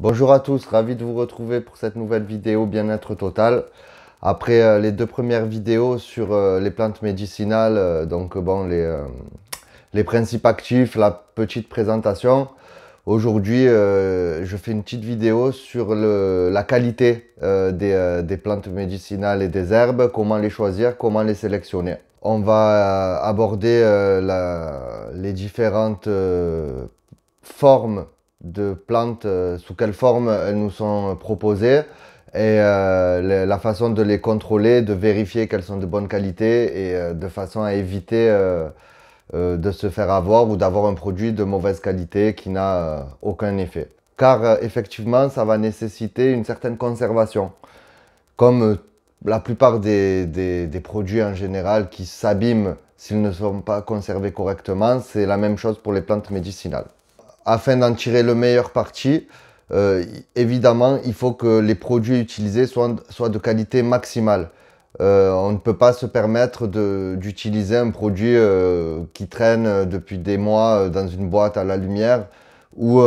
Bonjour à tous, ravi de vous retrouver pour cette nouvelle vidéo bien-être total. Après euh, les deux premières vidéos sur euh, les plantes médicinales, euh, donc bon, les, les, principes actifs, la petite présentation, aujourd'hui je fais une petite vidéo sur le, la qualité des, des, plantes médicinales et des herbes, comment les choisir, comment les sélectionner. On va aborder les différentes formes de plantes, euh, sous quelle forme elles nous sont proposées et euh, la façon de les contrôler, de vérifier qu'elles sont de bonne qualité et euh, de façon à éviter de se faire avoir ou d'avoir un produit de mauvaise qualité qui n'a aucun effet. Car effectivement, ça va nécessiter une certaine conservation. Comme la plupart des produits en général qui s'abîment s'ils ne sont pas conservés correctement, c'est la même chose pour les plantes médicinales afin d'en tirer le meilleur parti, euh, évidemment, il faut que les produits utilisés soient, de qualité maximale. Euh, on ne peut pas se permettre d'utiliser un produit euh, qui traîne depuis des mois dans une boîte à la lumière ou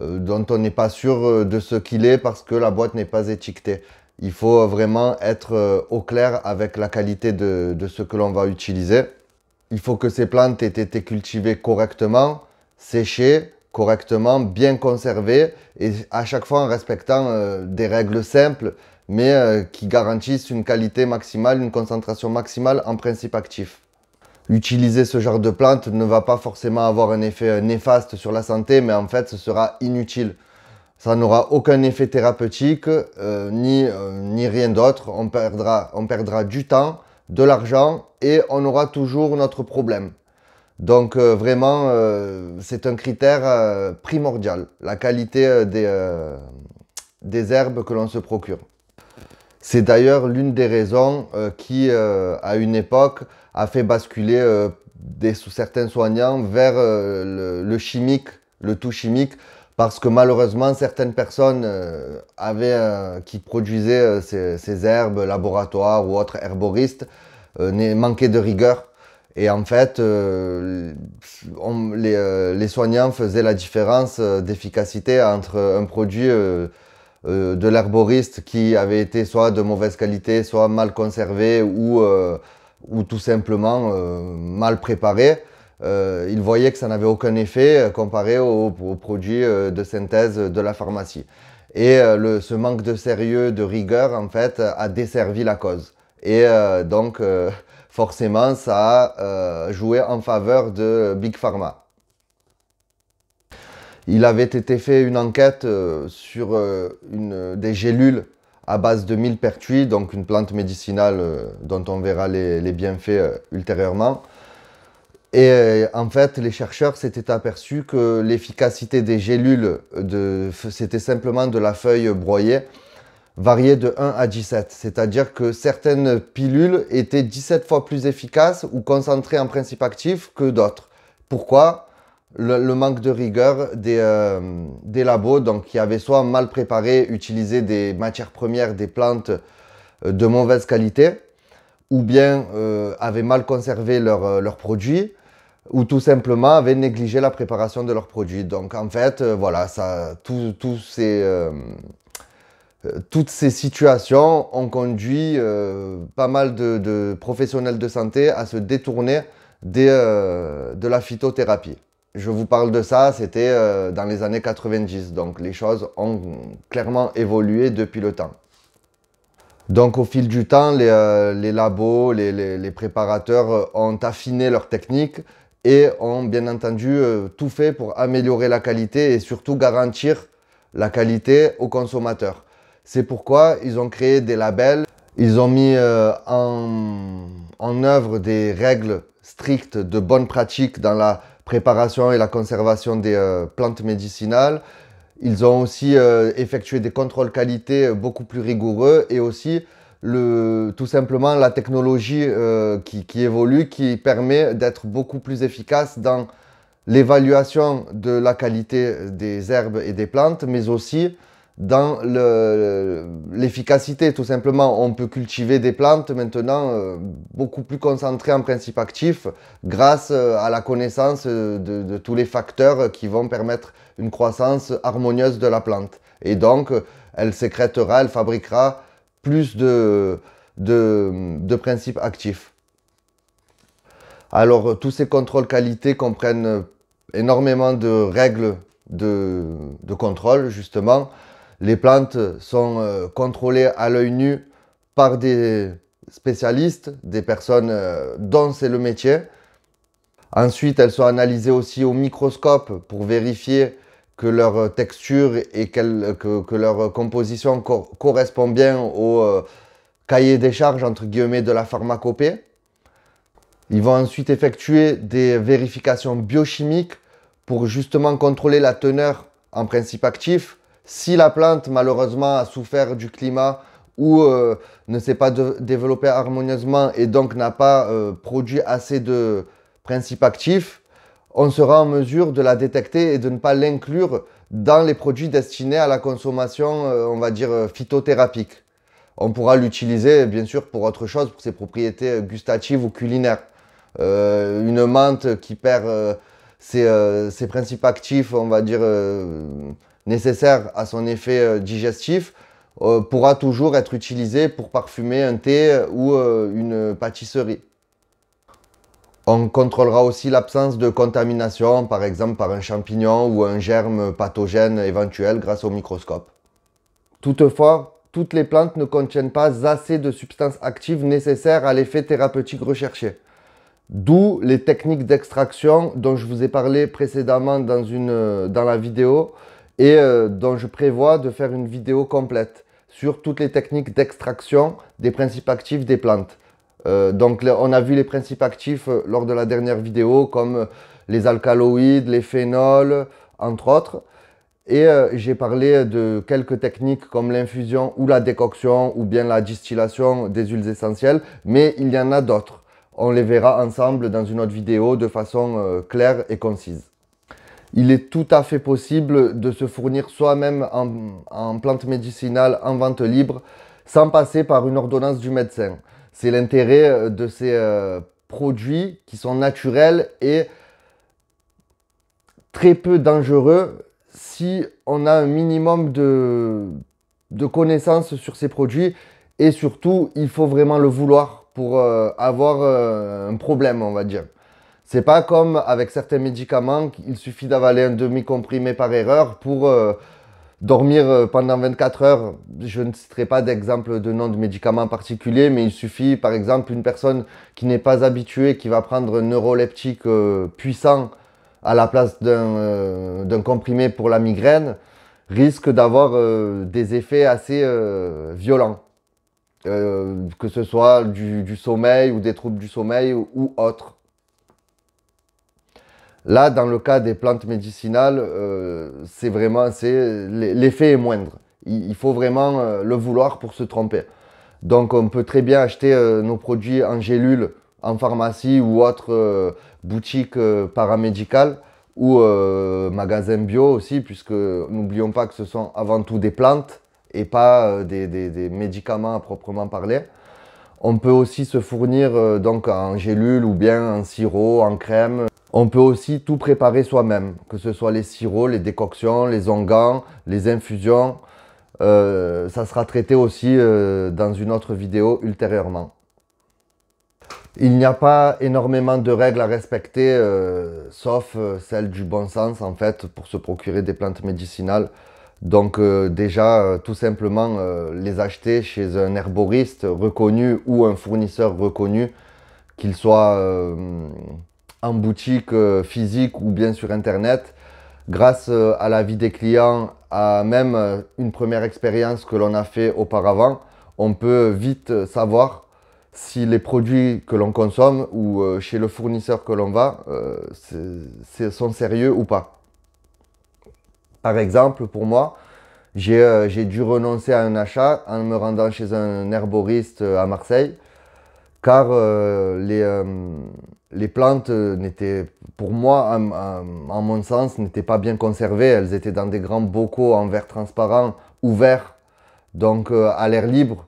dont on n'est pas sûr de ce qu'il est parce que la boîte n'est pas étiquetée. Il faut vraiment être au clair avec la qualité de ce que l'on va utiliser. Il faut que ces plantes aient été cultivées correctement, sécher correctement, bien conservé et à chaque fois en respectant euh, des règles simples mais euh, qui garantissent une qualité maximale, une concentration maximale en principe actif. Utiliser ce genre de plante ne va pas forcément avoir un effet euh, néfaste sur la santé, mais en fait ce sera inutile. Ça n'aura aucun effet thérapeutique, ni, rien d'autre. On perdra, on perdra du temps, de l'argent, et on aura toujours notre problème. Donc euh, vraiment, euh, c'est un critère euh, primordial, la qualité des, herbes que l'on se procure. C'est d'ailleurs l'une des raisons qui, à une époque, a fait basculer des, certains soignants vers le, chimique, le tout chimique, parce que malheureusement, certaines personnes avaient, qui produisaient ces, ces, herbes, laboratoires ou autres herboristes, manquaient de rigueur et en fait, euh, les, euh, les, soignants faisaient la différence euh, d'efficacité entre un produit de l'herboriste qui avait été soit de mauvaise qualité, soit mal conservé ou, ou tout simplement mal préparé. ils voyaient que ça n'avait aucun effet comparé aux au produits de synthèse de la pharmacie. Et le, ce manque de sérieux, de rigueur, en fait, a desservi la cause. Et donc, forcément, ça a euh, joué en faveur de Big Pharma. Il avait été fait une enquête euh, sur euh, une, des gélules à base de millepertuis, donc une plante médicinale dont on verra les, bienfaits ultérieurement. Et en fait, les chercheurs s'étaient aperçus que l'efficacité des gélules, c'était simplement de la feuille broyée, variait de 1 à 17. C'est-à-dire que certaines pilules étaient 17 fois plus efficaces ou concentrées en principe actif que d'autres. Pourquoi le, manque de rigueur des, euh, des, labos, donc qui avaient soit mal préparé, utilisé des matières premières, des plantes euh, de mauvaise qualité, ou bien euh, avaient mal conservé leurs produits, ou tout simplement avaient négligé la préparation de leurs produits. Donc en fait, voilà, ça, tous ces euh, toutes ces situations ont conduit euh, pas mal de, professionnels de santé à se détourner euh, de la phytothérapie je vous parle de ça, c'était dans les années 90. Donc les choses ont clairement évolué depuis le temps. Donc au fil du temps, les, labos, les, préparateurs ont affiné leurs techniques et ont bien entendu tout fait pour améliorer la qualité et surtout garantir la qualité aux consommateurs. C'est pourquoi ils ont créé des labels, ils ont mis euh, en, œuvre des règles strictes de bonne pratique dans la préparation et la conservation des euh, plantes médicinales. Ils ont aussi euh, effectué des contrôles qualité beaucoup plus rigoureux et aussi tout simplement la technologie qui, évolue, qui permet d'être beaucoup plus efficace dans l'évaluation de la qualité des herbes et des plantes, mais aussi dans l'efficacité. tout simplement, on peut cultiver des plantes maintenant euh, beaucoup plus concentrées en principe actif grâce euh, à la connaissance euh, de, tous les facteurs qui vont permettre une croissance harmonieuse de la plante. Et donc, elle sécrétera, elle fabriquera plus de, de, de principes actifs. Alors, tous ces contrôles qualité comprennent énormément de règles de, de contrôle, justement. Les plantes sont euh, contrôlées à l'œil nu par des spécialistes, des personnes euh, dont c'est le métier. Ensuite, elles sont analysées aussi au microscope pour vérifier que leur texture et que, leur composition correspondent bien au euh, cahier des charges entre guillemets de la pharmacopée. Ils vont ensuite effectuer des vérifications biochimiques pour justement contrôler la teneur en principe actif si la plante, malheureusement, a souffert du climat ou euh, ne s'est pas développée harmonieusement et donc n'a pas euh, produit assez de principes actifs, on sera en mesure de la détecter et de ne pas l'inclure dans les produits destinés à la consommation, euh, on va dire, phytothérapique. On pourra l'utiliser, bien sûr, pour autre chose, pour ses propriétés gustatives ou culinaires. une menthe qui perd ses, principes actifs, on va dire nécessaire à son effet euh, digestif euh, pourra toujours être utilisé pour parfumer un thé ou euh, une pâtisserie. On contrôlera aussi l'absence de contamination, par exemple par un champignon ou un germe pathogène éventuel grâce au microscope. Toutefois, toutes les plantes ne contiennent pas assez de substances actives nécessaires à l'effet thérapeutique recherché. D'où les techniques d'extraction dont je vous ai parlé précédemment dans, dans la vidéo, et euh, dont je prévois de faire une vidéo complète sur toutes les techniques d'extraction des principes actifs des plantes. Euh, donc on a vu les principes actifs euh, lors de la dernière vidéo comme les alcaloïdes, les phénols, entre autres. Et j'ai parlé de quelques techniques comme l'infusion ou la décoction ou bien la distillation des huiles essentielles, mais il y en a d'autres. On les verra ensemble dans une autre vidéo de façon claire et concise il est tout à fait possible de se fournir soi-même en, en plantes médicinales en vente libre sans passer par une ordonnance du médecin. C'est l'intérêt euh, de ces euh, produits qui sont naturels et très peu dangereux si on a un minimum de, connaissances sur ces produits et surtout il faut vraiment le vouloir pour euh, avoir un problème on va dire. C'est pas comme avec certains médicaments, il suffit d'avaler un demi-comprimé par erreur pour euh, dormir euh, pendant 24 heures. Je ne citerai pas d'exemple de nom de médicament particulier, mais il suffit par exemple une personne qui n'est pas habituée, qui va prendre un neuroleptique euh, puissant à la place d'un comprimé pour la migraine, risque d'avoir des effets assez violents. que ce soit du, sommeil ou des troubles du sommeil ou, ou autres. Là, dans le cas des plantes médicinales, euh, c'est vraiment, c'est, l'effet est moindre. Il, faut vraiment euh, le vouloir pour se tromper. Donc, on peut très bien acheter euh, nos produits en gélules en pharmacie ou autre euh, boutique paramédicale ou magasin bio aussi, puisque n'oublions pas que ce sont avant tout des plantes et pas des, des, médicaments à proprement parler. On peut aussi se fournir donc en gélules ou bien en sirop, en crème. On peut aussi tout préparer soi-même, que ce soit les sirops, les décoctions, les ongans, les infusions. Euh, ça sera traité aussi euh, dans une autre vidéo ultérieurement. Il n'y a pas énormément de règles à respecter, euh, sauf celles du bon sens en fait, pour se procurer des plantes médicinales. Donc déjà, tout simplement, les acheter chez un herboriste reconnu ou un fournisseur reconnu, qu'il soit en boutique euh, physique ou bien sur Internet, grâce euh, à la vie des clients, à même euh, une première expérience que l'on a fait auparavant, on peut vite savoir si les produits que l'on consomme ou chez le fournisseur que l'on va sont sérieux ou pas. Par exemple, pour moi, j'ai dû renoncer à un achat en me rendant chez un herboriste à Marseille, car les, les plantes euh, n'étaient, pour moi, en, mon sens, n'étaient pas bien conservées. Elles étaient dans des grands bocaux en verre transparent, ouverts, donc euh, à l'air libre.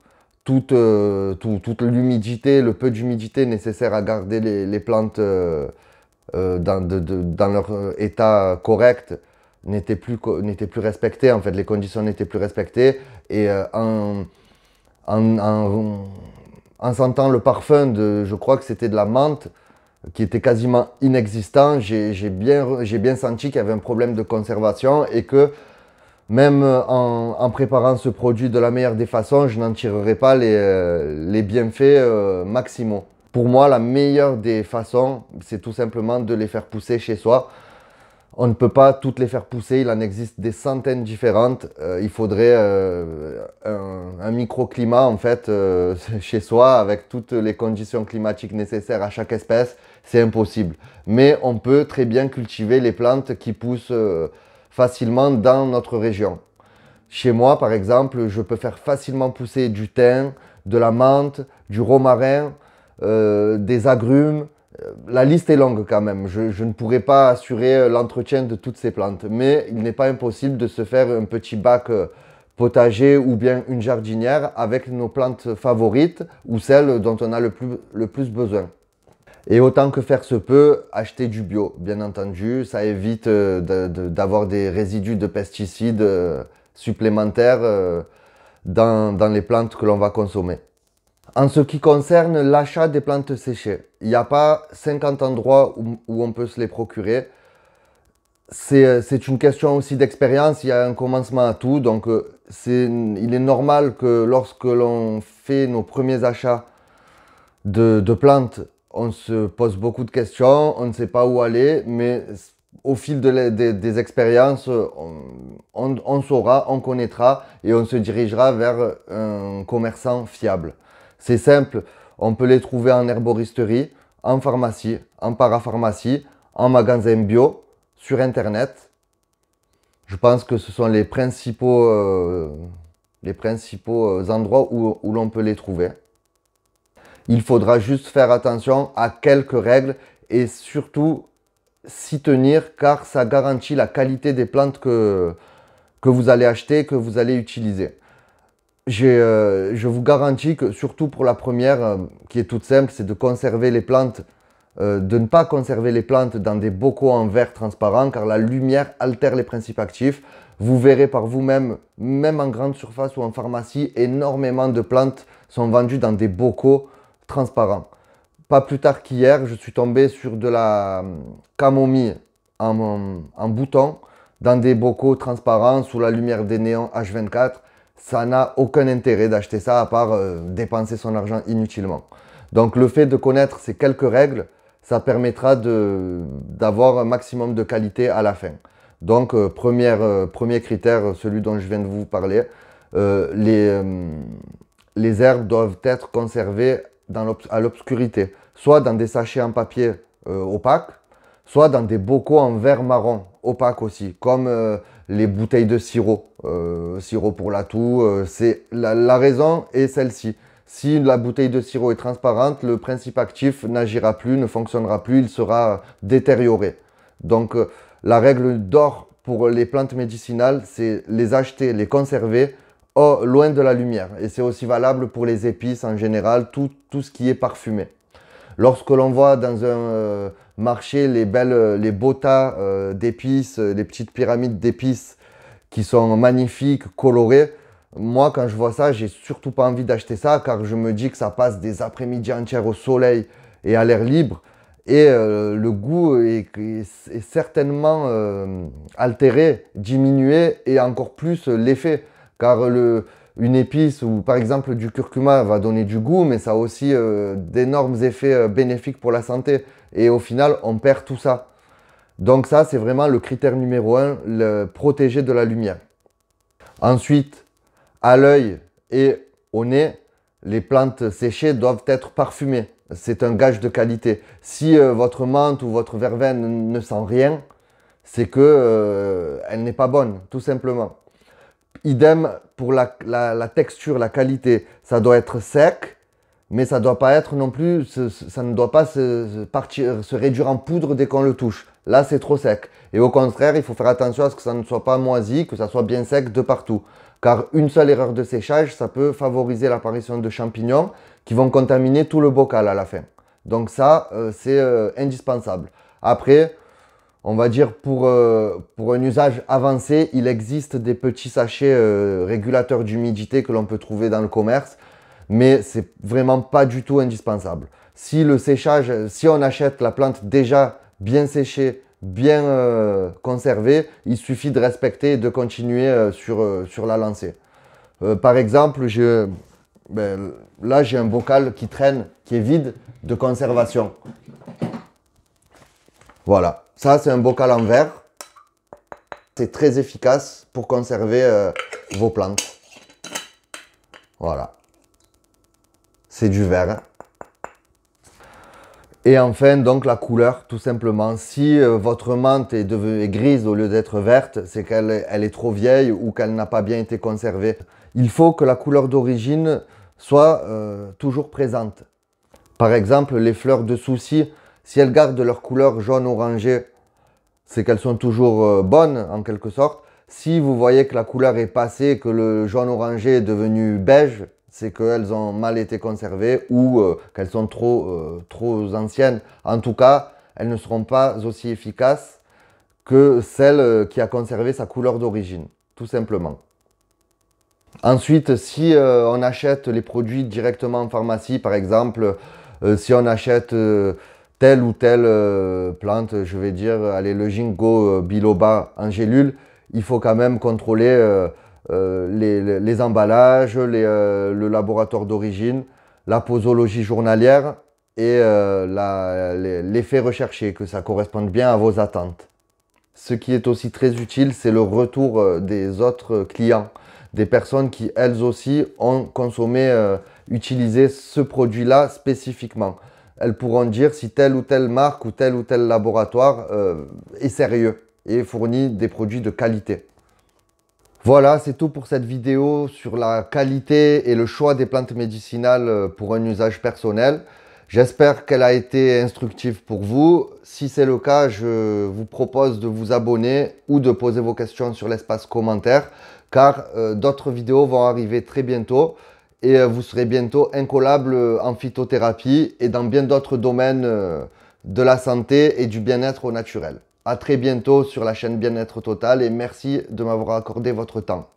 Euh, toute, l'humidité, le peu d'humidité nécessaire à garder les, plantes dans, leur état correct n'était plus, respectée. En fait, les conditions n'étaient plus respectées. Et en, sentant le parfum de, je crois que c'était de la menthe, qui était quasiment inexistant, j'ai bien, senti qu'il y avait un problème de conservation et que même euh, en, préparant ce produit de la meilleure des façons, je n'en tirerai pas les, euh, bienfaits maximum. Euh, maximaux. Pour moi, la meilleure des façons, c'est tout simplement de les faire pousser chez soi. On ne peut pas toutes les faire pousser, il en existe des centaines différentes. il faudrait un, un microclimat en fait chez soi avec toutes les conditions climatiques nécessaires à chaque espèce c'est impossible. Mais on peut très bien cultiver les plantes qui poussent euh, facilement dans notre région. Chez moi, par exemple, je peux faire facilement pousser du thym, de la menthe, du romarin, euh, des agrumes. Euh, la liste est longue quand même. Je, ne pourrais pas assurer l'entretien de toutes ces plantes. Mais il n'est pas impossible de se faire un petit bac potager ou bien une jardinière avec nos plantes favorites ou celles dont on a le plus besoin. Et autant que faire se peut, acheter du bio, bien entendu. Ça évite euh, d'avoir des résidus de pesticides euh, supplémentaires euh, dans, les plantes que l'on va consommer. En ce qui concerne l'achat des plantes séchées, il n'y a pas 50 endroits où, on peut se les procurer. C'est une question aussi d'expérience, il y a un commencement à tout, donc il est normal que lorsque l'on fait nos premiers achats de plantes, on se pose beaucoup de questions, on ne sait pas où aller, mais au fil des, expériences, on, saura, on connaîtra et on se dirigera vers un commerçant fiable. C'est simple, on peut les trouver en herboristerie, en pharmacie, en parapharmacie, en magasin bio, sur Internet. Je pense que ce sont les principaux, euh, les principaux endroits où l'on peut les trouver. Il faudra juste faire attention à quelques règles et surtout s'y tenir car ça garantit la qualité des plantes que, vous allez acheter, que vous allez utiliser. Euh, je vous garantis que surtout pour la première, euh, qui est toute simple, c'est de conserver les plantes, euh, de ne pas conserver les plantes dans des bocaux en verre transparent car la lumière altère les principes actifs. Vous verrez par vous-même, même en grande surface ou en pharmacie, énormément de plantes sont vendues dans des bocaux transparent. Pas plus tard qu'hier, je suis tombé sur de la euh, camomille euh, en, bouton dans des bocaux transparents sous la lumière des néons H24. Ça n'a aucun intérêt d'acheter ça à part euh, dépenser son argent inutilement. Donc le fait de connaître ces quelques règles, ça permettra d'avoir un maximum de qualité à la fin. Donc première, premier critère, celui dont je viens de vous parler, les, les herbes doivent être conservées dans à l'obscurité, soit dans des sachets en papier euh, opaque, soit dans des bocaux en verre marron opaque aussi, comme euh, les bouteilles de sirop, euh, sirop pour la toux. c'est la, raison est celle-ci. Si la bouteille de sirop est transparente, le principe actif n'agira plus, ne fonctionnera plus, il sera détérioré. Donc la règle d'or pour les plantes médicinales, c'est les acheter, les conserver Oh, loin de la lumière. Et c'est aussi valable pour les épices en général, tout, tout ce qui est parfumé. Lorsque l'on voit dans un euh, marché les, belles, euh, les beaux tas euh, d'épices, les petites pyramides d'épices qui sont magnifiques, colorées, moi, quand je vois ça, j'ai surtout pas envie d'acheter ça car je me dis que ça passe des après-midi entières au soleil et à l'air libre. Et le goût est, certainement altéré, diminué et encore plus l'effet car le, une épice ou par exemple du curcuma va donner du goût, mais ça a aussi euh, d'énormes effets euh, bénéfiques pour la santé. Et au final, on perd tout ça. Donc ça, c'est vraiment le critère numéro un, le protéger de la lumière. Ensuite, à l'œil et au nez, les plantes séchées doivent être parfumées. C'est un gage de qualité. Si euh, votre menthe ou votre verveine ne sent rien, c'est que elle n'est pas bonne, tout simplement. Idem pour la, la, texture, la qualité. Ça doit être sec, mais ça doit pas être non plus, ça ne doit pas se, partir, se réduire en poudre dès qu'on le touche. Là, c'est trop sec. Et au contraire, il faut faire attention à ce que ça ne soit pas moisi, que ça soit bien sec de partout. Car une seule erreur de séchage, ça peut favoriser l'apparition de champignons qui vont contaminer tout le bocal à la fin. Donc ça, euh, c'est euh, indispensable. Après, on va dire pour, euh, pour un usage avancé, il existe des petits sachets euh, régulateurs d'humidité que l'on peut trouver dans le commerce, mais c'est vraiment pas du tout indispensable. Si le séchage, si on achète la plante déjà bien séchée, bien euh, conservée, il suffit de respecter et de continuer sur, sur la lancée. par exemple, ben, là j'ai un bocal qui traîne, qui est vide de conservation. Voilà. Ça, c'est un bocal en verre. C'est très efficace pour conserver euh, vos plantes. Voilà. C'est du verre. Hein. Et enfin, donc la couleur, tout simplement. Si euh, votre menthe est, devenue, grise au lieu d'être verte, c'est qu'elle est trop vieille ou qu'elle n'a pas bien été conservée. Il faut que la couleur d'origine soit euh, toujours présente. Par exemple, les fleurs de souci, si elles gardent leur couleur jaune-orangé, c'est qu'elles sont toujours euh, bonnes en quelque sorte. Si vous voyez que la couleur est passée, que le jaune-orangé est devenu beige, c'est qu'elles ont mal été conservées ou euh, qu'elles sont trop, euh, trop anciennes. En tout cas, elles ne seront pas aussi efficaces que celle qui a conservé sa couleur d'origine, tout simplement. Ensuite, si on achète les produits directement en pharmacie, par exemple, si on achète telle ou telle euh, plante, je vais dire, allez, le jingo, euh, biloba, en gélule, il faut quand même contrôler euh, les, emballages, le laboratoire d'origine, la posologie journalière et l'effet recherché, que ça corresponde bien à vos attentes. Ce qui est aussi très utile, c'est le retour des autres clients, des personnes qui, elles aussi, ont consommé, utilisé ce produit-là spécifiquement elles pourront dire si telle ou telle marque ou tel ou tel laboratoire euh, est sérieux et fournit des produits de qualité. Voilà, c'est tout pour cette vidéo sur la qualité et le choix des plantes médicinales euh, pour un usage personnel. J'espère qu'elle a été instructive pour vous. Si c'est le cas, je vous propose de vous abonner ou de poser vos questions sur l'espace commentaire, car euh, d'autres vidéos vont arriver très bientôt et euh, vous serez bientôt incollable euh, en phytothérapie et dans bien d'autres domaines euh, de la santé et du bien-être au naturel. A très bientôt sur la chaîne Bien-être Total et merci de m'avoir accordé votre temps.